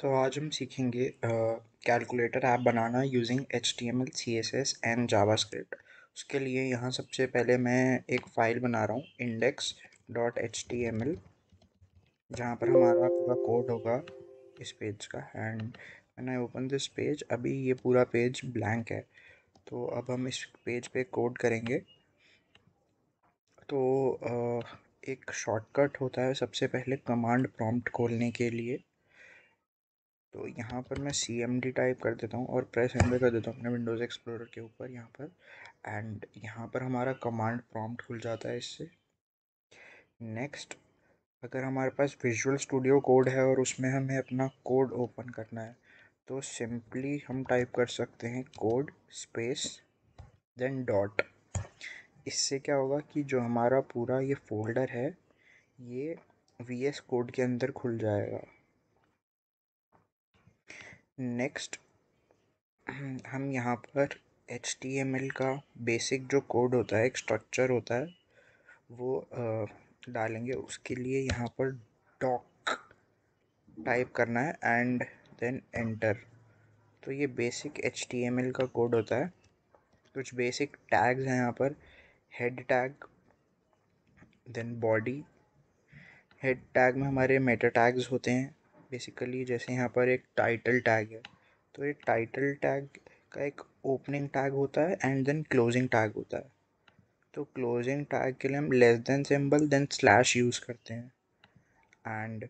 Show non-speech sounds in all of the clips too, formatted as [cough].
तो आज हम सीखेंगे कैलकुलेटर ऐप बनाना using H T M L C S S and JavaScript उसके लिए यहाँ सबसे पहले मैं एक फ़ाइल बना रहा हूँ index dot H T M L जहाँ पर हमारा पूरा कोड होगा इस पेज का एंड मैंने ओपन दिस पेज अभी ये पूरा पेज ब्लैंक है तो अब हम इस पेज पे कोड करेंगे तो एक शॉर्टकट होता है सबसे पहले कमांड प्रॉम्प्ट खोलने के लिए तो यहाँ पर मैं सी एम डी टाइप कर देता हूँ और प्रेस एम कर देता हूँ अपने विंडोज़ एक्सप्लोरर के ऊपर यहाँ पर एंड यहाँ पर हमारा कमांड प्रॉम्प्ट खुल जाता है इससे नेक्स्ट अगर हमारे पास विजुअल स्टूडियो कोड है और उसमें हमें अपना कोड ओपन करना है तो सिंपली हम टाइप कर सकते हैं कोड स्पेस देन डॉट इससे क्या होगा कि जो हमारा पूरा ये फोल्डर है ये वी एस कोड के अंदर खुल जाएगा नेक्स्ट [clears throat] हम यहाँ पर एच का बेसिक जो कोड होता है एक स्ट्रक्चर होता है वो डालेंगे उसके लिए यहाँ पर डॉक टाइप करना है एंड देन एंटर तो ये बेसिक एच का कोड होता है कुछ बेसिक टैग्स हैं यहाँ पर head tag then body head tag में हमारे मेटा टैग्स होते हैं बेसिकली जैसे यहाँ पर एक टाइटल टैग है तो ये टाइटल टैग का एक ओपनिंग टैग होता है एंड देन क्लोजिंग टैग होता है तो क्लोजिंग टैग के लिए हम less than symbol then slash use करते हैं एंड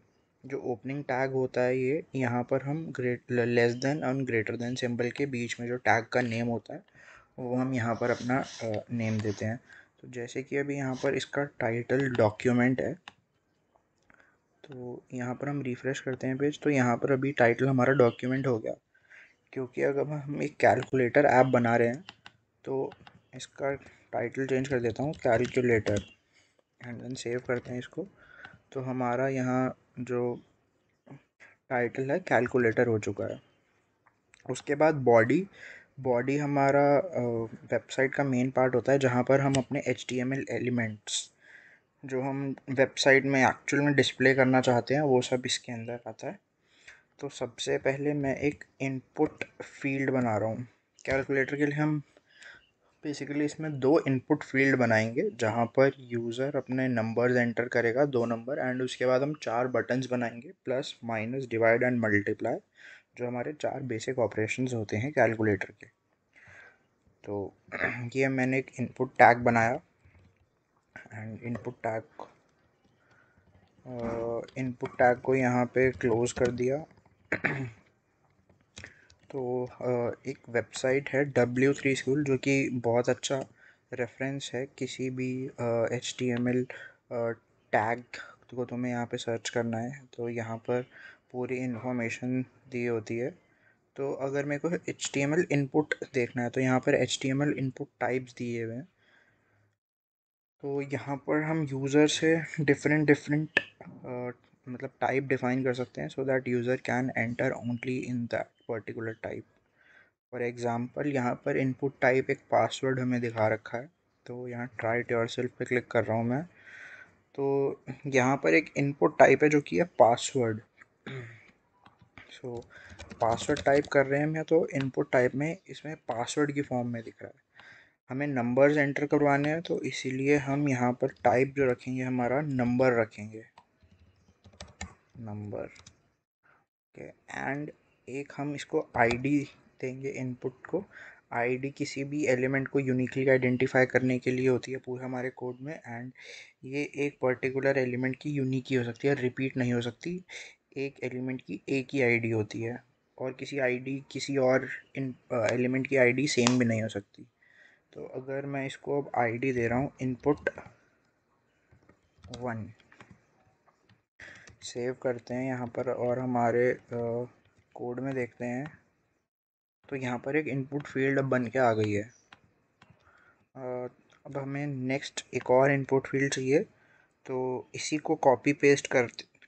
जो ओपनिंग टैग होता है ये यहाँ पर हम ग्रेट लेस देन और ग्रेटर देन सिंबल के बीच में जो टैग का नेम होता है वो हम यहाँ पर अपना नेम देते हैं तो जैसे कि अभी यहाँ पर इसका टाइटल डॉक्यूमेंट है तो यहाँ पर हम रिफ़्रेश करते हैं पेज तो यहाँ पर अभी टाइटल हमारा डॉक्यूमेंट हो गया क्योंकि अगर हम एक कैलकुलेटर ऐप बना रहे हैं तो इसका टाइटल चेंज कर देता हूँ कैलकुलेटर एंड देन सेव करते हैं इसको तो हमारा यहाँ जो टाइटल है कैलकुलेटर हो चुका है उसके बाद बॉडी बॉडी हमारा वेबसाइट का मेन पार्ट होता है जहाँ पर हम अपने एच एलिमेंट्स जो हम वेबसाइट में एक्चुअल में डिस्प्ले करना चाहते हैं वो सब इसके अंदर आता है तो सबसे पहले मैं एक इनपुट फील्ड बना रहा हूँ कैलकुलेटर के लिए हम बेसिकली इसमें दो इनपुट फील्ड बनाएंगे जहाँ पर यूज़र अपने नंबर्स एंटर करेगा दो नंबर एंड उसके बाद हम चार बटन्स बनाएंगे plus minus divide and multiply जो हमारे चार बेसिक ऑपरेशंस होते हैं कैलकुलेटर के तो [clears throat] ये मैंने एक इनपुट टैग बनाया and input tag input tag को यहाँ पे क्लोज कर दिया [clears throat] तो uh, एक वेबसाइट है डब्ल्यू थ्री स्कूल जो कि बहुत अच्छा रेफरेंस है किसी भी H T M L tag को तुम्हें यहाँ पे सर्च करना है तो यहाँ पर पूरी इन्फॉर्मेशन दी होती है तो अगर मेरे को H T M L input देखना है तो यहाँ पर H T M L input types दिए हुए हैं तो यहाँ पर हम यूज़र से डिफरेंट डिफरेंट uh, मतलब टाइप डिफाइन कर सकते हैं so that user can enter only in that particular type for example यहाँ पर इनपुट टाइप एक पासवर्ड हमें दिखा रखा है तो यहाँ ट्राई इट सेल्फ पर क्लिक कर रहा हूँ मैं तो यहाँ पर एक इनपुट टाइप है जो कि है पासवर्ड सो पासवर्ड टाइप कर रहे हैं मैं तो इनपुट टाइप में इसमें पासवर्ड की फॉर्म में दिख रहा है हमें नंबर्स एंटर करवाने हैं तो इसीलिए हम यहाँ पर टाइप जो रखेंगे हमारा नंबर रखेंगे नंबर ओके एंड एक हम इसको आईडी देंगे इनपुट को आईडी किसी भी एलिमेंट को यूनिकली आइडेंटिफाई करने के लिए होती है पूरे हमारे कोड में एंड ये एक पर्टिकुलर एलिमेंट की यूनिक ही हो सकती है रिपीट नहीं हो सकती एक एलिमेंट की एक ही आईडी होती है और किसी आईडी किसी और इन एलिमेंट uh, की आईडी सेम भी नहीं हो सकती तो अगर मैं इसको अब आईडी दे रहा हूँ इनपुट वन सेव करते हैं यहाँ पर और हमारे कोड में देखते हैं तो यहाँ पर एक इनपुट फील्ड अब बन के आ गई है अब हमें नेक्स्ट एक और इनपुट फील्ड चाहिए तो इसी को कॉपी पेस्ट कर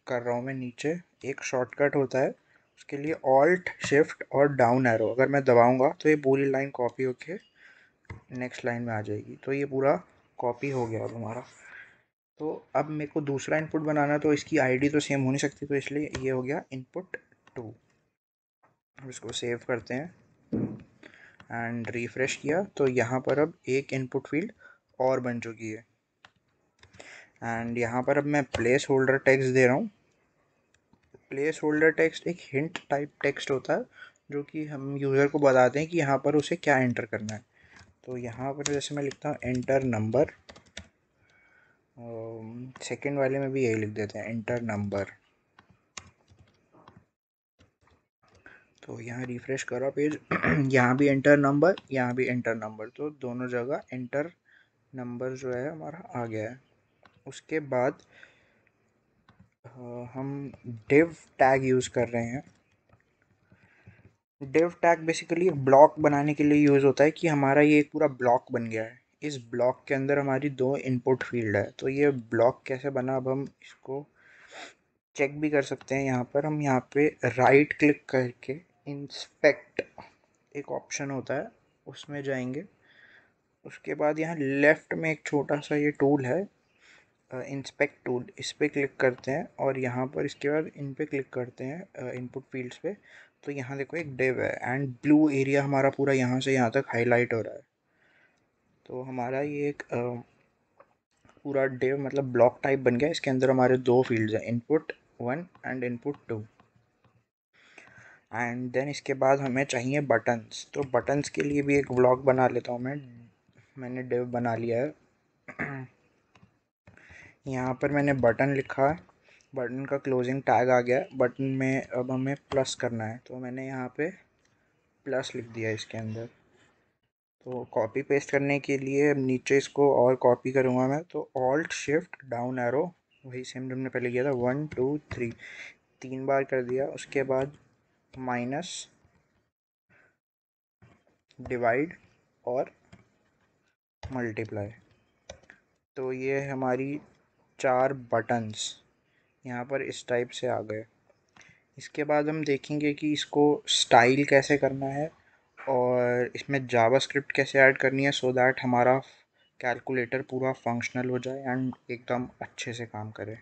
कर रहा हूँ मैं नीचे एक शॉर्टकट होता है उसके लिए ऑल्ट शिफ्ट और डाउन एरो अगर मैं दबाऊंगा तो ये पूरी लाइन कॉपी होके नेक्स्ट लाइन में आ जाएगी तो ये पूरा कॉपी हो गया अब हमारा तो अब मेरे को दूसरा इनपुट बनाना तो इसकी आईडी तो सेम हो नहीं सकती तो इसलिए ये हो गया इनपुट टू इसको सेव करते हैं एंड रिफ्रेश किया तो यहाँ पर अब एक इनपुट फील्ड और बन चुकी है एंड यहाँ पर अब मैं प्लेस होल्डर टेक्स्ट दे रहा हूँ प्लेस होल्डर टेक्स्ट एक हिंट टाइप टेक्स्ट होता है जो कि हम यूज़र को बताते हैं कि यहाँ पर उसे क्या एंटर करना है तो यहाँ पर तो जैसे मैं लिखता हूँ एंटर नंबर सेकेंड वाले में भी यही लिख देते हैं एंटर नंबर तो यहाँ रिफ्रेश करो पेज [clears throat] यहाँ भी एंटर नंबर यहाँ भी एंटर नंबर तो दोनों जगह एंटर नंबर जो है हमारा आ गया है उसके बाद uh, हम डिव टैग यूज़ कर रहे हैं डेव टैग बेसिकली ब्लॉक बनाने के लिए यूज़ होता है कि हमारा ये पूरा ब्लॉक बन गया है इस ब्लॉक के अंदर हमारी दो इनपुट फील्ड है तो ये ब्लॉक कैसे बना अब हम इसको चेक भी कर सकते हैं यहाँ पर हम यहाँ पे राइट क्लिक करके इंस्पेक्ट एक ऑप्शन होता है उसमें जाएंगे उसके बाद यहाँ लेफ़्ट में एक छोटा सा ये टूल है इंस्पेक्ट uh, टूल इस पर क्लिक करते हैं और यहाँ पर इसके बाद इन पर क्लिक करते हैं इनपुट फील्ड्स पे तो यहाँ देखो एक डिव है एंड ब्लू एरिया हमारा पूरा यहाँ से यहाँ तक हाईलाइट हो रहा है तो हमारा ये एक आ, पूरा डिव मतलब ब्लॉक टाइप बन गया इसके अंदर हमारे दो फील्ड्स हैं input one and input two and then इसके बाद हमें चाहिए बटन्स तो बटन्स के लिए भी एक ब्लॉक बना लेता हूँ मैं मैंने डिव बना लिया है [clears throat] यहाँ पर मैंने बटन लिखा है बटन का क्लोजिंग टैग आ गया बटन में अब हमें प्लस करना है तो मैंने यहाँ पे प्लस लिख दिया इसके अंदर तो कॉपी पेस्ट करने के लिए नीचे इसको और कॉपी करूँगा मैं तो ऑल्ट शिफ्ट डाउन एरो वही सेम हमने पहले किया था वन टू थ्री तीन बार कर दिया उसके बाद माइनस डिवाइड और मल्टीप्लाई तो ये हमारी चार बटन्स यहाँ पर इस टाइप से आ गए इसके बाद हम देखेंगे कि इसको स्टाइल कैसे करना है और इसमें जावास्क्रिप्ट कैसे ऐड करनी है सो दैट हमारा कैलकुलेटर पूरा फंक्शनल हो जाए एंड एकदम अच्छे से काम करे